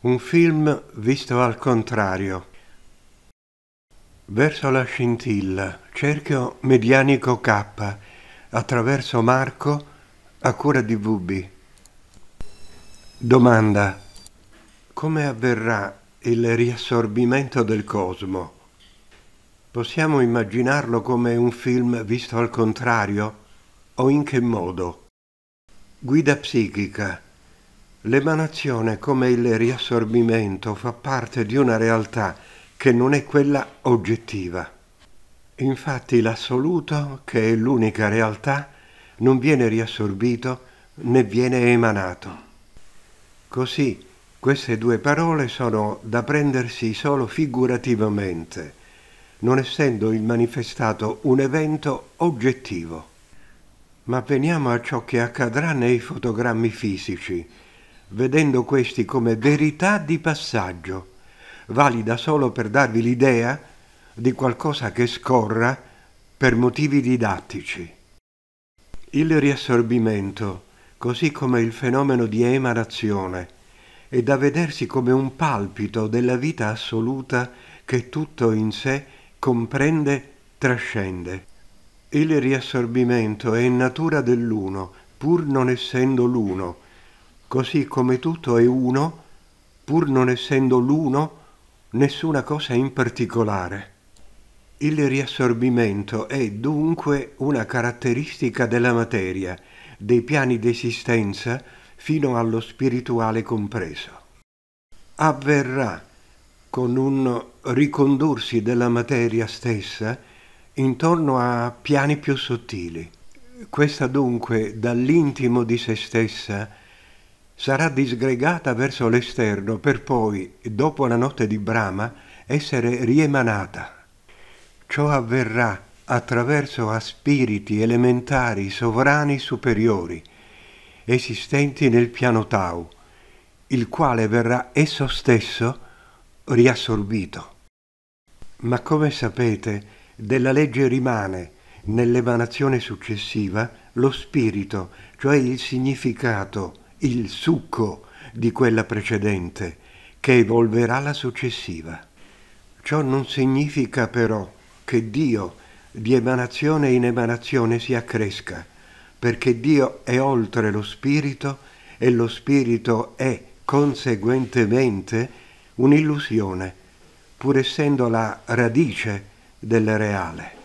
Un film visto al contrario. Verso la scintilla, cerchio medianico K, attraverso Marco, a cura di Vubi. Domanda. Come avverrà il riassorbimento del cosmo? Possiamo immaginarlo come un film visto al contrario? O in che modo? Guida psichica L'emanazione, come il riassorbimento, fa parte di una realtà che non è quella oggettiva. Infatti l'assoluto, che è l'unica realtà, non viene riassorbito né viene emanato. Così queste due parole sono da prendersi solo figurativamente, non essendo il manifestato un evento oggettivo. Ma veniamo a ciò che accadrà nei fotogrammi fisici, vedendo questi come verità di passaggio, valida solo per darvi l'idea di qualcosa che scorra per motivi didattici. Il riassorbimento, così come il fenomeno di emanazione, è da vedersi come un palpito della vita assoluta che tutto in sé comprende, trascende. Il riassorbimento è in natura dell'uno, pur non essendo l'uno, così come tutto è uno, pur non essendo l'uno nessuna cosa in particolare. Il riassorbimento è dunque una caratteristica della materia, dei piani di esistenza, fino allo spirituale compreso. Avverrà con un ricondursi della materia stessa intorno a piani più sottili. Questa dunque dall'intimo di se stessa sarà disgregata verso l'esterno per poi, dopo la notte di Brahma, essere riemanata. Ciò avverrà attraverso a spiriti elementari sovrani superiori, esistenti nel piano Tau, il quale verrà esso stesso riassorbito. Ma come sapete, della legge rimane, nell'emanazione successiva, lo spirito, cioè il significato, il succo di quella precedente che evolverà la successiva. Ciò non significa però che Dio di emanazione in emanazione si accresca, perché Dio è oltre lo spirito e lo spirito è conseguentemente un'illusione, pur essendo la radice del reale.